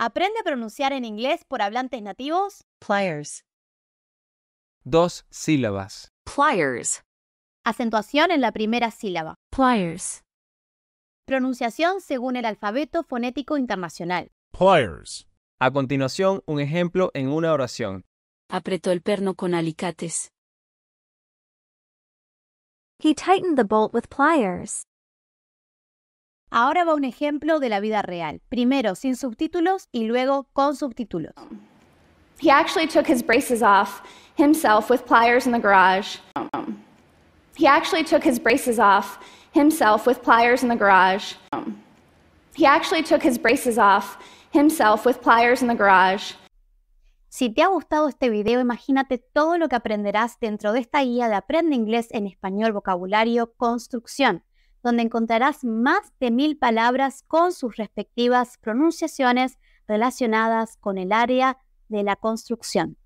Aprende a pronunciar en inglés por hablantes nativos. Pliers. Dos sílabas. Pliers. Acentuación en la primera sílaba. Pliers. Pronunciación según el alfabeto fonético internacional. Pliers. A continuación, un ejemplo en una oración. Apretó el perno con alicates. He tightened the bolt with pliers. Ahora va un ejemplo de la vida real, primero sin subtítulos y luego con subtítulos. He actually took his braces off himself with pliers in the garage. He actually took his braces off himself with pliers in the garage. He actually took his braces off himself with pliers in the garage. Si te ha gustado este video, imagínate todo lo que aprenderás dentro de esta guía de Aprende Inglés en Español Vocabulario Construcción donde encontrarás más de mil palabras con sus respectivas pronunciaciones relacionadas con el área de la construcción.